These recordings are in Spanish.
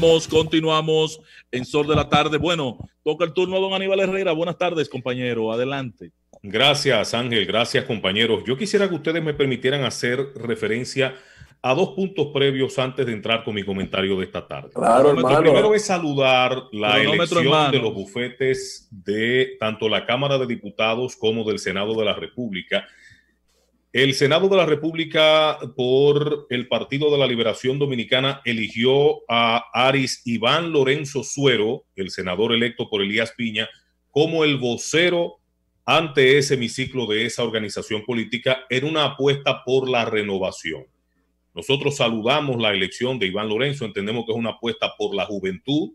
Continuamos, continuamos en Sol de la Tarde. Bueno, toca el turno a don Aníbal Herrera. Buenas tardes, compañero. Adelante. Gracias, Ángel. Gracias, compañeros. Yo quisiera que ustedes me permitieran hacer referencia a dos puntos previos antes de entrar con mi comentario de esta tarde. Claro, hermano. Primero es saludar la elección de los bufetes de tanto la Cámara de Diputados como del Senado de la República el Senado de la República por el Partido de la Liberación Dominicana eligió a Aris Iván Lorenzo Suero, el senador electo por Elías Piña, como el vocero ante ese hemiciclo de esa organización política en una apuesta por la renovación. Nosotros saludamos la elección de Iván Lorenzo, entendemos que es una apuesta por la juventud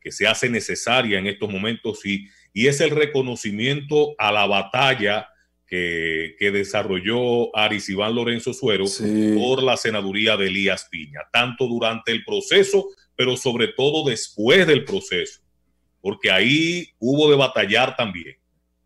que se hace necesaria en estos momentos y, y es el reconocimiento a la batalla que, desarrolló Aris Iván Lorenzo Suero por la senaduría de Elías Piña, tanto durante el proceso, pero sobre todo después del proceso, porque ahí hubo de batallar también.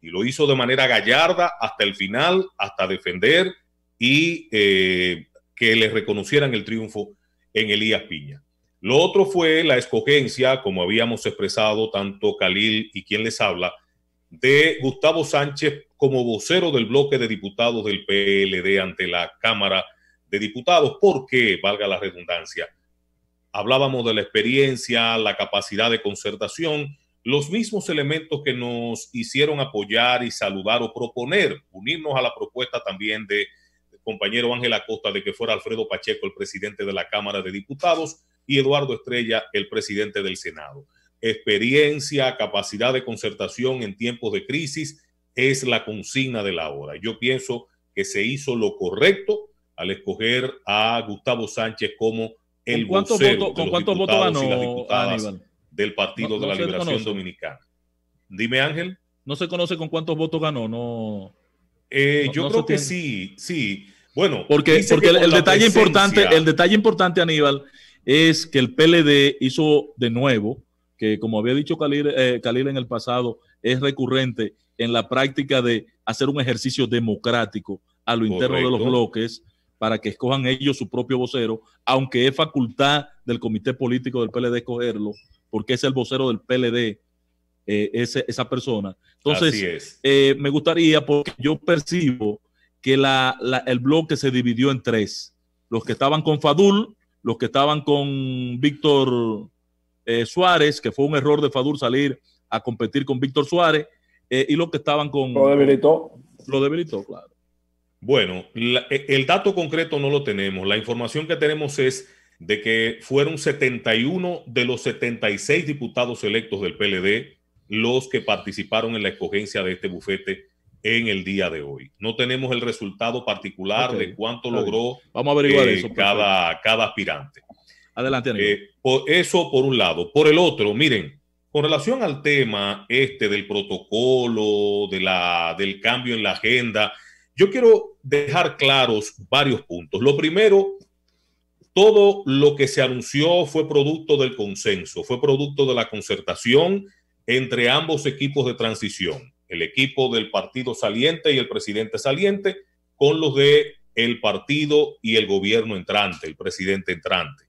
Y lo hizo de manera gallarda hasta el final, hasta defender y eh, que le reconocieran el triunfo en Elías Piña. Lo otro fue la escogencia, como habíamos expresado tanto Khalil y quien les habla, de Gustavo Sánchez como vocero del bloque de diputados del PLD ante la Cámara de Diputados, porque, valga la redundancia, hablábamos de la experiencia, la capacidad de concertación, los mismos elementos que nos hicieron apoyar y saludar o proponer, unirnos a la propuesta también de compañero Ángel Acosta de que fuera Alfredo Pacheco el presidente de la Cámara de Diputados y Eduardo Estrella el presidente del Senado experiencia, capacidad de concertación en tiempos de crisis es la consigna de la hora. Yo pienso que se hizo lo correcto al escoger a Gustavo Sánchez como el ¿Con ¿con cuántos ganó del Partido de la Liberación Dominicana. Dime Ángel. No se conoce con cuántos votos ganó, no. Eh, yo creo que sí, sí. Bueno, porque, el, detalle importante, el detalle importante, Aníbal, es que el PLD hizo de nuevo que como había dicho eh, Khalil, en el pasado, es recurrente en la práctica de hacer un ejercicio democrático a lo interno de los bloques para que escojan ellos su propio vocero, aunque es facultad del comité político del PLD escogerlo, porque es el vocero del PLD eh, esa persona. Entonces, eh, me gustaría, porque yo percibo que el bloque se dividió en tres, los que estaban con Fadul, los que estaban con Víctor eh, Suárez, que fue un error de Fadur salir a competir con Víctor Suárez, eh, y los que estaban con... Lo debilitó. Lo debilitó, claro. Bueno, eh, el dato concreto no lo tenemos. La información que tenemos es de que fueron 71 de los 76 diputados electos del PLD los que participaron en la escogencia de este bufete en el día de hoy. No tenemos el resultado particular de cuánto logró cada, cada aspirante. Adelante, eh, eso por un lado. Por el otro, miren, con relación al tema este del protocolo, de la, del cambio en la agenda, yo quiero dejar claros varios puntos. Lo primero, todo lo que se anunció fue producto del consenso, fue producto de la concertación entre ambos equipos de transición, el equipo del partido saliente y el presidente saliente, con los de el partido y el gobierno entrante, el presidente entrante.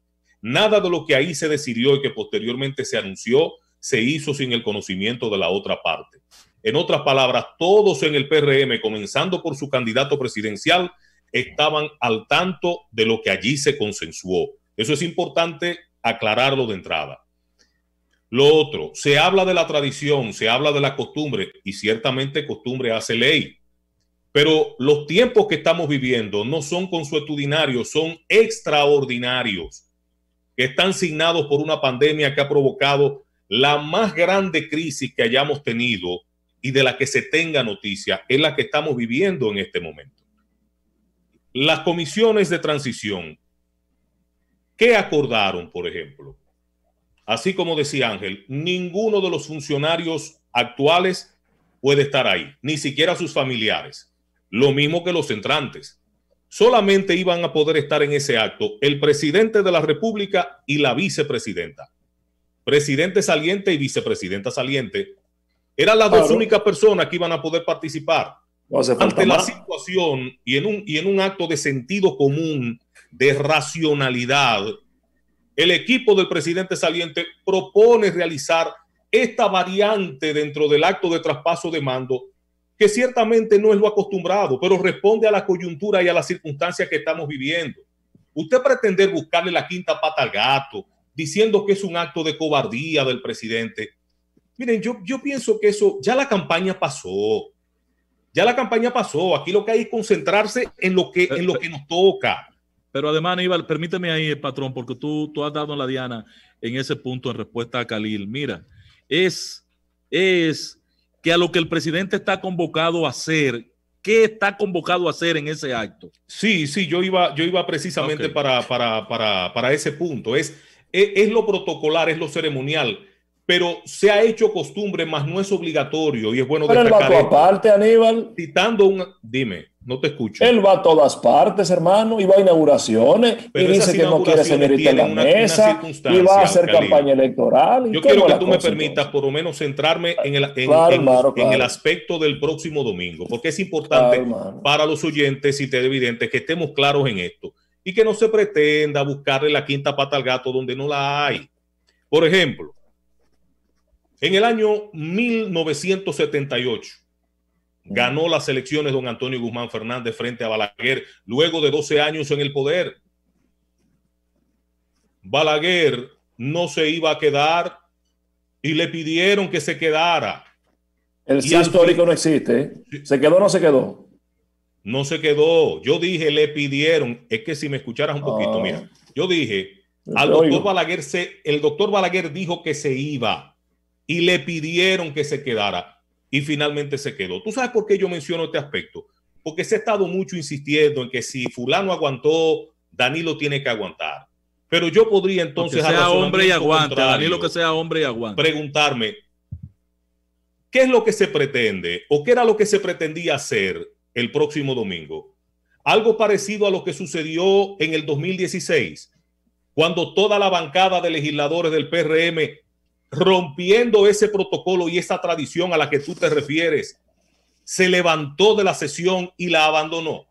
Nada de lo que ahí se decidió y que posteriormente se anunció se hizo sin el conocimiento de la otra parte. En otras palabras, todos en el PRM, comenzando por su candidato presidencial, estaban al tanto de lo que allí se consensuó. Eso es importante aclararlo de entrada. Lo otro, se habla de la tradición, se habla de la costumbre, y ciertamente costumbre hace ley. Pero los tiempos que estamos viviendo no son consuetudinarios, son extraordinarios que están signados por una pandemia que ha provocado la más grande crisis que hayamos tenido y de la que se tenga noticia, es la que estamos viviendo en este momento. Las comisiones de transición, ¿qué acordaron, por ejemplo? Así como decía Ángel, ninguno de los funcionarios actuales puede estar ahí, ni siquiera sus familiares. Lo mismo que los entrantes solamente iban a poder estar en ese acto el presidente de la República y la vicepresidenta. Presidente saliente y vicepresidenta saliente. Eran las dos únicas personas que iban a poder participar. Ante la situación y en, y en un acto de sentido común, de racionalidad, el equipo del presidente saliente propone realizar esta variante dentro del acto de traspaso de mando que ciertamente no es lo acostumbrado, pero responde a la coyuntura y a las circunstancias que estamos viviendo. Usted pretender buscarle la quinta pata al gato, diciendo que es un acto de cobardía del presidente. Miren, yo, yo pienso que eso, ya la campaña pasó. Ya la campaña pasó. Aquí lo que hay es concentrarse en lo que, eh, en lo eh, que nos toca. Pero además, Aníbal, permíteme ahí, eh, patrón, porque tú, tú has dado la diana en ese punto en respuesta a Khalil. Mira, es, es que a lo que el presidente está convocado a hacer, ¿qué está convocado a hacer en ese acto? Sí, sí, yo iba, yo iba precisamente para, para, ese punto. es, es lo protocolar, es lo ceremonial pero se ha hecho costumbre, más no es obligatorio y es bueno pero destacar. Él va a todas partes, Aníbal. Citando un. Dime, no te escucho. Él va a todas partes, hermano, y va a inauguraciones y dice que no quiere ser en la mesa y va a hacer campaña electoral. Yo quiero que tú me permitas, por lo menos, centrarme en el, en, el aspecto del próximo domingo, porque es importante para los oyentes y televidentes que estemos claros en esto y que no se pretenda buscarle la quinta pata al gato donde no la hay. Por ejemplo en el año 1978 ganó las elecciones don Antonio Guzmán Fernández frente a Balaguer luego de 12 años en el poder. Balaguer no se iba a quedar y le pidieron que se quedara. El histórico no existe. ¿eh? ¿Se quedó o no se quedó? No se quedó. Yo dije, le pidieron. Es que si me escucharas un poquito, ah. mira. Yo dije, al Balaguer, se, el doctor Balaguer dijo que se iba y le pidieron que se quedara y finalmente se quedó. ¿Tú sabes por qué yo menciono este aspecto? Porque se ha estado mucho insistiendo en que si fulano aguantó, Danilo tiene que aguantar. Pero yo podría entonces... Que sea hombre y aguanta Danilo que sea hombre y Preguntarme, ¿qué es lo que se pretende o qué era lo que se pretendía hacer el próximo domingo? Algo parecido a lo que sucedió en el 2016, cuando toda la bancada de legisladores del PRM rompiendo ese protocolo y esa tradición a la que tú te refieres, se levantó de la sesión y la abandonó.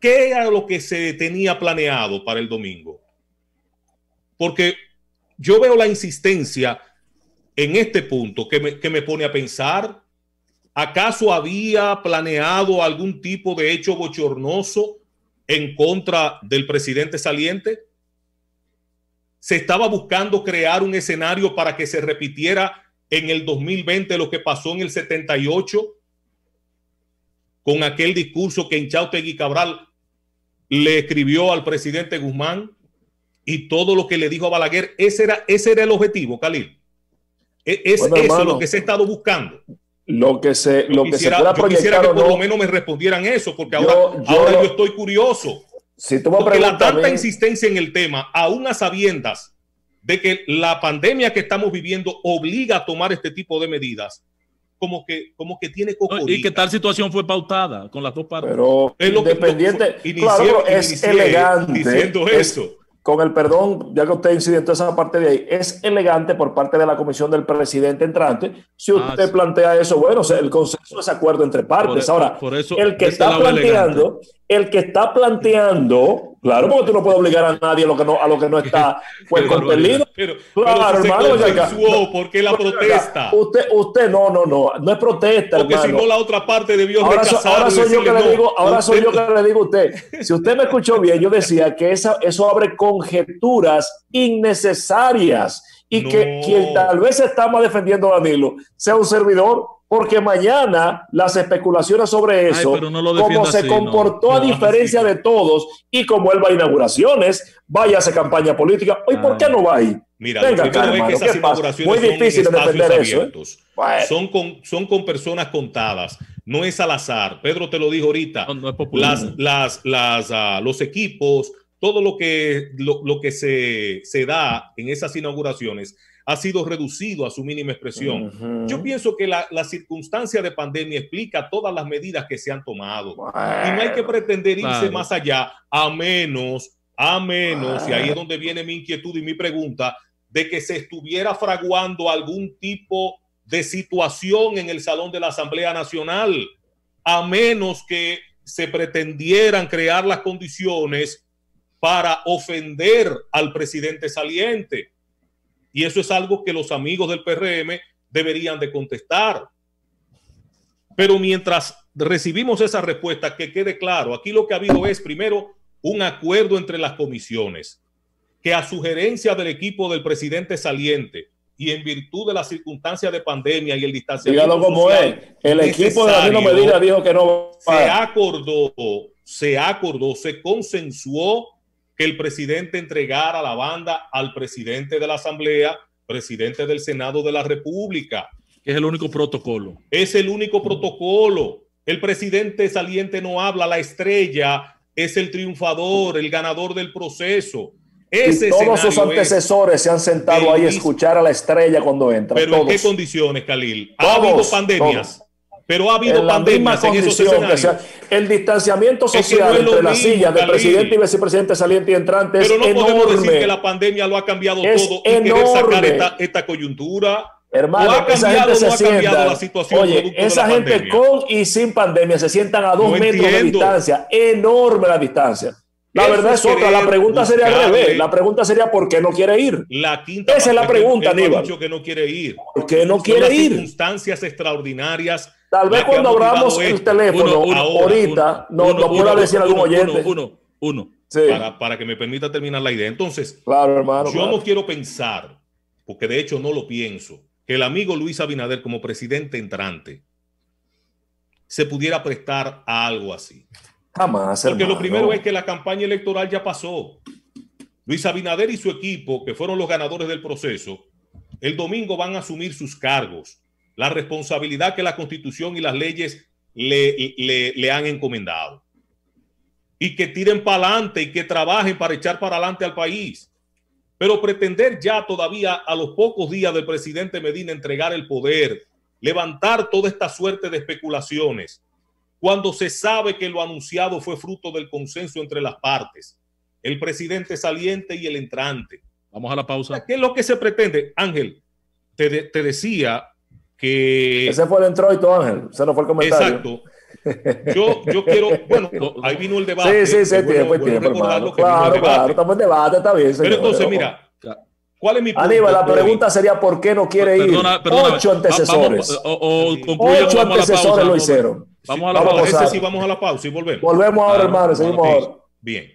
¿Qué era lo que se tenía planeado para el domingo? Porque yo veo la insistencia en este punto que me, que me pone a pensar, ¿acaso había planeado algún tipo de hecho bochornoso en contra del presidente saliente? se estaba buscando crear un escenario para que se repitiera en el 2020 lo que pasó en el 78 con aquel discurso que Inchautegui Cabral le escribió al presidente Guzmán y todo lo que le dijo a Balaguer. Ese era, ese era el objetivo, Khalil. E, es eso lo que se ha estado buscando. Lo que se, lo quisiera, que por lo menos me respondieran eso, porque ahora, ahora yo estoy curioso. Si tú Porque la tanta insistencia en el tema, aún a sabiendas de que la pandemia que estamos viviendo obliga a tomar este tipo de medidas, como que, como que tiene Y que tal situación fue pautada con las dos partes. Pero es lo que, claro, es elegante. Diciendo eso con el perdón, ya que usted en esa parte de ahí, es elegante por parte de la comisión del presidente entrante. Si ah, usted plantea eso, bueno, el consenso es acuerdo entre partes. E- Ahora, por eso, el que está planteando, el que está planteando Claro, porque tú no puedes obligar a nadie a lo que no, a lo que no está pues, Pero, claro, hermano, ¿por qué la protesta? Usted, usted, no, no, no, no es protesta, Porque si no, la otra parte debió ahora ahora soy yo que le digo, ahora soy yo que le digo a usted. Si usted me escuchó bien, yo decía que eso abre conjeturas innecesarias y que quien tal vez estamos defendiendo a Danilo sea un servidor, porque mañana las especulaciones sobre eso, Ay, cómo se comportó a diferencia de todos y como él va a inauguraciones, vaya a hacer campaña política. ¿Y por qué ah. no va ahí? Mira, es Muy difícil son defender eso. ¿eh? Son, con, personas contadas, no es al azar. Pedro te lo dijo ahorita. las, las, las ah, los equipos todo lo que, lo, que se, da en esas inauguraciones ha sido reducido a su mínima expresión. Yo pienso que la, circunstancia de pandemia explica todas las medidas que se han tomado. y no hay que pretender irse más allá, a menos, a menos, y ahí es donde viene mi inquietud y mi pregunta, de que se estuviera fraguando algún tipo de situación en el Salón de la Asamblea Nacional, a menos que se pretendieran crear las condiciones para ofender al presidente saliente. Y eso es algo que los amigos del PRM deberían de contestar. Pero mientras recibimos esa respuesta, que quede claro, aquí lo que ha habido es primero un acuerdo entre las comisiones, que a sugerencia del equipo del presidente saliente y en virtud de las circunstancias de pandemia y el distanciamiento. como El equipo de Danilo Medina dijo que no. Se acordó, se acordó, se consensuó que el presidente entregara la banda al presidente de la Asamblea, presidente del Senado de la República. Es el único protocolo. Es el único protocolo. El presidente saliente no habla, la estrella es el triunfador, el ganador del proceso. y todos sus antecesores se han sentado ahí a escuchar a la estrella cuando entra. Pero ¿en qué condiciones, Khalil? ¿Ha habido pandemias? Pero ha habido en pandemias en esos el distanciamiento social entre las sillas del presidente y vicepresidente saliente y entrante Pero no podemos decir que la pandemia lo ha cambiado todo y sacar esta, coyuntura. Hermano, ha cambiado, esa gente se la situación. Oye, esa gente con y sin pandemia se sientan a dos metros de distancia. Enorme la distancia. La verdad es otra. La pregunta sería La pregunta sería por qué no quiere ir. La quinta Esa es la pregunta, Aníbal. que no quiere ir. ¿Por qué no quiere ir? Circunstancias extraordinarias Tal vez cuando abramos el teléfono ahorita nos, pueda decir algún oyente. Uno, uno, para, para, que me permita terminar la idea. Entonces, claro, hermano, yo no quiero pensar, porque de hecho no lo pienso, que el amigo Luis Abinader como presidente entrante se pudiera prestar a algo así. Jamás. Porque lo primero es que la campaña electoral ya pasó. Luis Abinader y su equipo, que fueron los ganadores del proceso, el domingo van a asumir sus cargos la responsabilidad que la Constitución y las leyes le, le, han encomendado. Y que tiren para adelante y que trabajen para echar para adelante al país. Pero pretender ya todavía a los pocos días del presidente Medina entregar el poder, levantar toda esta suerte de especulaciones, cuando se sabe que lo anunciado fue fruto del consenso entre las partes, el presidente saliente y el entrante. Vamos a la pausa. ¿Qué es lo que se pretende? Ángel, te, te decía que... Ese fue el entroito Ángel. Ese no fue el comentario. Exacto. Yo, yo quiero, bueno, ahí vino el debate. Sí, sí, sí, bueno, tiempo, tiempo, Claro, claro, estamos en debate, está bien. Pero entonces, mira, ¿Cuál es mi pregunta Aníbal, la pregunta sería ¿por qué no quiere ir? Ocho antecesores. o, Ocho antecesores lo hicieron. Vamos a la pausa. sí, vamos a la pausa y volvemos. Volvemos ahora, hermano, seguimos ahora. Bien.